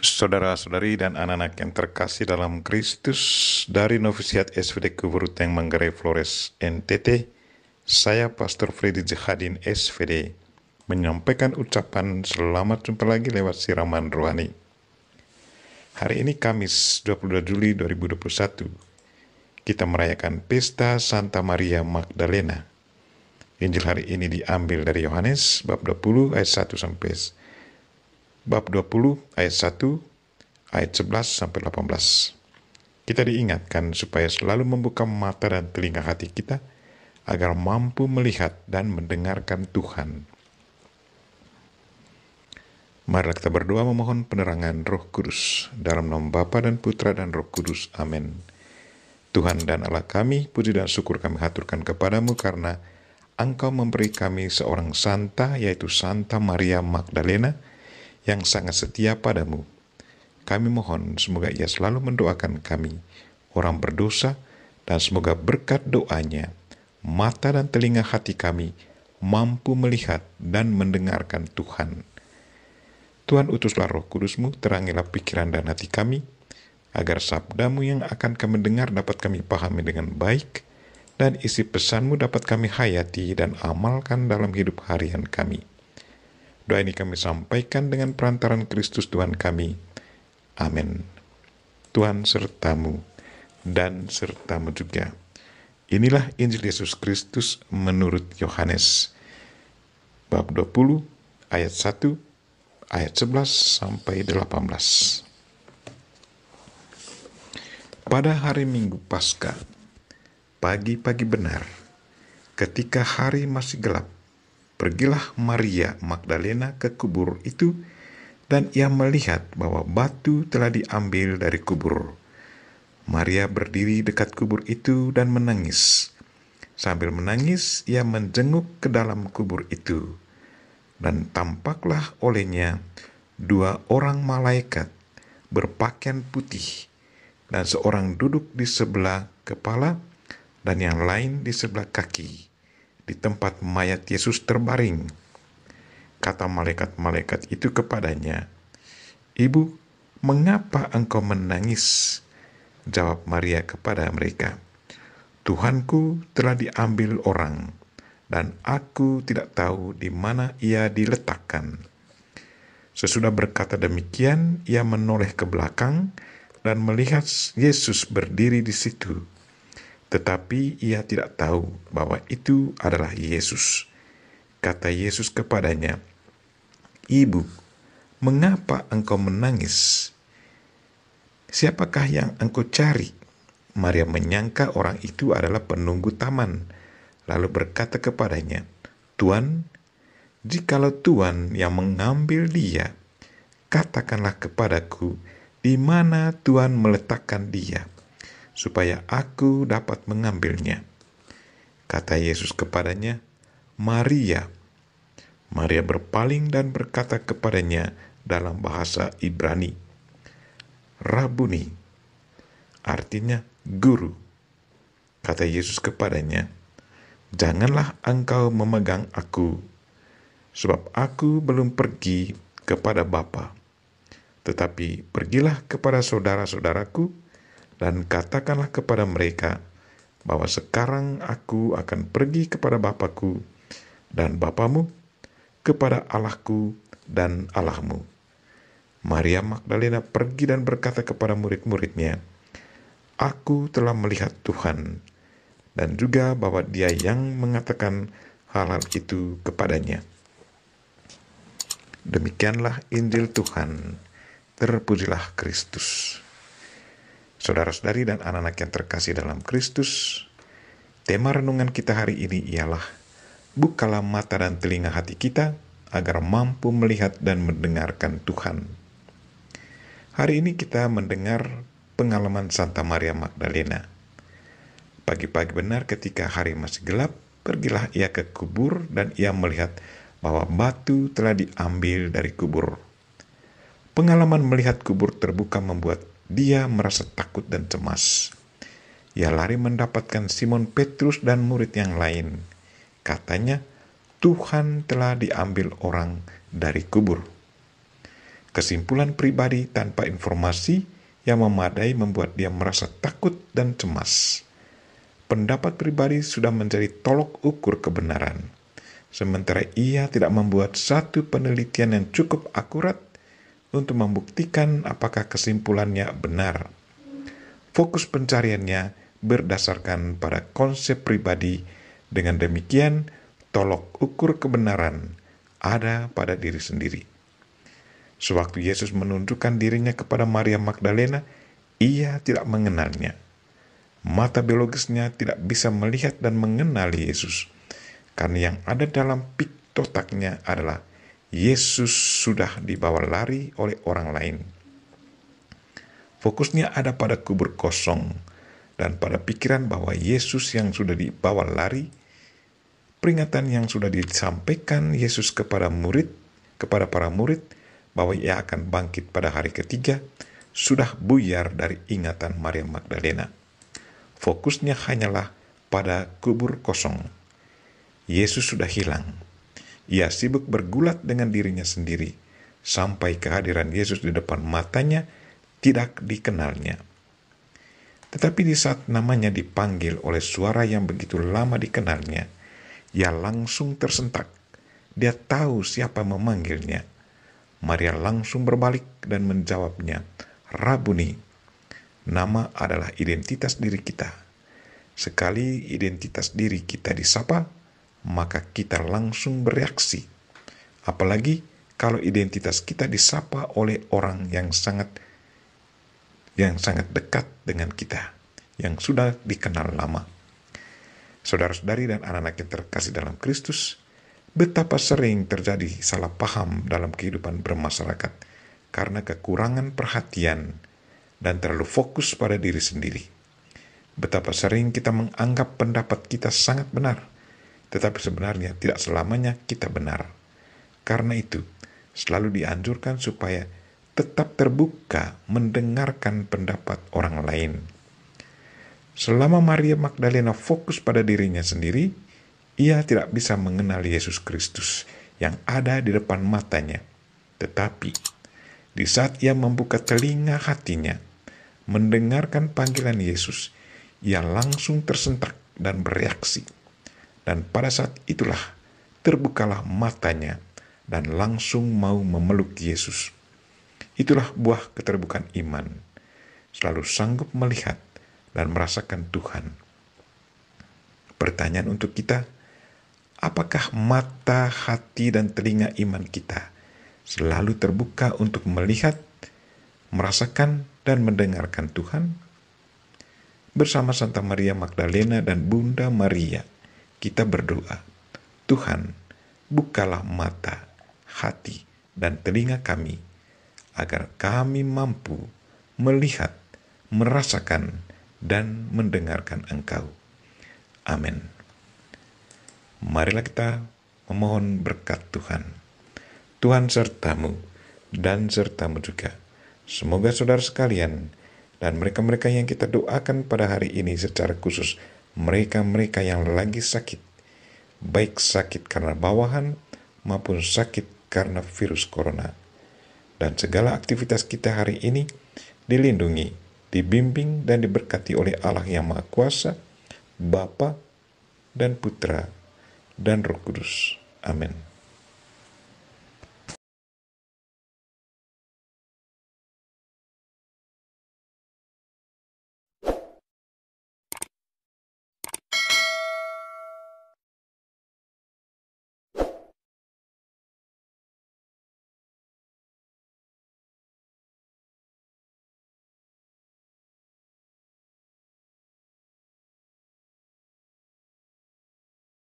Saudara-saudari dan anak-anak yang terkasih dalam Kristus dari Novisiat SVD Kuburuteng Manggarai Flores NTT, saya Pastor Freddy Jehadin SVD menyampaikan ucapan selamat jumpa lagi lewat siraman rohani. Hari ini Kamis 22 Juli 2021, kita merayakan pesta Santa Maria Magdalena. Injil hari ini diambil dari Yohanes bab 20 ayat 1 sampai bab 20 ayat 1 ayat 11 sampai 18. Kita diingatkan supaya selalu membuka mata dan telinga hati kita agar mampu melihat dan mendengarkan Tuhan. Marilah kita berdoa memohon penerangan Roh Kudus dalam nama Bapa dan Putra dan Roh Kudus. Amin. Tuhan dan Allah kami, puji dan syukur kami haturkan kepadamu karena Engkau memberi kami seorang santa, yaitu Santa Maria Magdalena, yang sangat setia padamu. Kami mohon semoga ia selalu mendoakan kami, orang berdosa, dan semoga berkat doanya, mata dan telinga hati kami mampu melihat dan mendengarkan Tuhan. Tuhan utuslah roh kudusmu, terangilah pikiran dan hati kami, agar sabdamu yang akan kami dengar dapat kami pahami dengan baik, dan isi pesanmu dapat kami hayati dan amalkan dalam hidup harian kami. Doa ini kami sampaikan dengan perantaran Kristus Tuhan kami. Amin. Tuhan sertamu dan sertamu juga. Inilah Injil Yesus Kristus menurut Yohanes bab 20 ayat 1 ayat 11 sampai 18. Pada hari Minggu Paskah, pagi-pagi benar, ketika hari masih gelap, Pergilah Maria Magdalena ke kubur itu, dan ia melihat bahwa batu telah diambil dari kubur. Maria berdiri dekat kubur itu dan menangis. Sambil menangis, ia menjenguk ke dalam kubur itu, dan tampaklah olehnya dua orang malaikat berpakaian putih, dan seorang duduk di sebelah kepala, dan yang lain di sebelah kaki di tempat mayat Yesus terbaring. Kata malaikat-malaikat itu kepadanya, Ibu, mengapa engkau menangis? Jawab Maria kepada mereka, Tuhanku telah diambil orang, dan aku tidak tahu di mana ia diletakkan. Sesudah berkata demikian, ia menoleh ke belakang dan melihat Yesus berdiri di situ tetapi ia tidak tahu bahwa itu adalah Yesus. Kata Yesus kepadanya, "Ibu, mengapa engkau menangis? Siapakah yang engkau cari?" Maria menyangka orang itu adalah penunggu taman, lalu berkata kepadanya, "Tuan, jikalau Tuhan yang mengambil dia, katakanlah kepadaku di mana Tuhan meletakkan dia." supaya aku dapat mengambilnya. Kata Yesus kepadanya, Maria. Maria berpaling dan berkata kepadanya dalam bahasa Ibrani, Rabuni, artinya guru. Kata Yesus kepadanya, Janganlah engkau memegang aku, sebab aku belum pergi kepada Bapa. Tetapi pergilah kepada saudara-saudaraku dan katakanlah kepada mereka bahwa sekarang aku akan pergi kepada Bapakku dan Bapamu, kepada Allahku dan Allahmu. Maria Magdalena pergi dan berkata kepada murid-muridnya, Aku telah melihat Tuhan, dan juga bahwa dia yang mengatakan hal-hal itu kepadanya. Demikianlah Injil Tuhan. Terpujilah Kristus. Saudara-saudari dan anak-anak yang terkasih dalam Kristus, tema renungan kita hari ini ialah Bukalah mata dan telinga hati kita agar mampu melihat dan mendengarkan Tuhan. Hari ini kita mendengar pengalaman Santa Maria Magdalena. Pagi-pagi benar ketika hari masih gelap, pergilah ia ke kubur dan ia melihat bahwa batu telah diambil dari kubur. Pengalaman melihat kubur terbuka membuat dia merasa takut dan cemas. Ia lari mendapatkan Simon Petrus dan murid yang lain. Katanya, Tuhan telah diambil orang dari kubur. Kesimpulan pribadi tanpa informasi yang memadai membuat dia merasa takut dan cemas. Pendapat pribadi sudah menjadi tolok ukur kebenaran. Sementara ia tidak membuat satu penelitian yang cukup akurat untuk membuktikan apakah kesimpulannya benar. Fokus pencariannya berdasarkan pada konsep pribadi. Dengan demikian, tolok ukur kebenaran ada pada diri sendiri. Sewaktu Yesus menunjukkan dirinya kepada Maria Magdalena, ia tidak mengenalnya. Mata biologisnya tidak bisa melihat dan mengenali Yesus, karena yang ada dalam pik adalah Yesus sudah dibawa lari oleh orang lain. Fokusnya ada pada kubur kosong dan pada pikiran bahwa Yesus yang sudah dibawa lari, peringatan yang sudah disampaikan Yesus kepada murid, kepada para murid bahwa ia akan bangkit pada hari ketiga, sudah buyar dari ingatan Maria Magdalena. Fokusnya hanyalah pada kubur kosong. Yesus sudah hilang, ia sibuk bergulat dengan dirinya sendiri sampai kehadiran Yesus di depan matanya tidak dikenalnya. Tetapi di saat namanya dipanggil oleh suara yang begitu lama dikenalnya, ia langsung tersentak. Dia tahu siapa memanggilnya. Maria langsung berbalik dan menjawabnya, Rabuni. Nama adalah identitas diri kita. Sekali identitas diri kita disapa, maka kita langsung bereaksi. Apalagi kalau identitas kita disapa oleh orang yang sangat yang sangat dekat dengan kita, yang sudah dikenal lama. Saudara-saudari dan anak-anak yang terkasih dalam Kristus, betapa sering terjadi salah paham dalam kehidupan bermasyarakat karena kekurangan perhatian dan terlalu fokus pada diri sendiri. Betapa sering kita menganggap pendapat kita sangat benar, tetapi sebenarnya tidak selamanya kita benar. Karena itu, selalu dianjurkan supaya tetap terbuka mendengarkan pendapat orang lain. Selama Maria Magdalena fokus pada dirinya sendiri, ia tidak bisa mengenal Yesus Kristus yang ada di depan matanya. Tetapi, di saat ia membuka telinga hatinya, mendengarkan panggilan Yesus, ia langsung tersentak dan bereaksi. Dan pada saat itulah terbukalah matanya dan langsung mau memeluk Yesus. Itulah buah keterbukaan iman. Selalu sanggup melihat dan merasakan Tuhan. Pertanyaan untuk kita, apakah mata, hati, dan telinga iman kita selalu terbuka untuk melihat, merasakan, dan mendengarkan Tuhan? bersama Santa Maria Magdalena dan Bunda Maria kita berdoa, Tuhan, bukalah mata, hati, dan telinga kami, agar kami mampu melihat, merasakan, dan mendengarkan Engkau. Amin. Marilah kita memohon berkat Tuhan. Tuhan sertamu dan sertamu juga. Semoga saudara sekalian dan mereka-mereka yang kita doakan pada hari ini secara khusus mereka-mereka yang lagi sakit, baik sakit karena bawahan maupun sakit karena virus corona. Dan segala aktivitas kita hari ini dilindungi, dibimbing, dan diberkati oleh Allah yang Maha Kuasa, Bapa dan Putra dan Roh Kudus. Amin.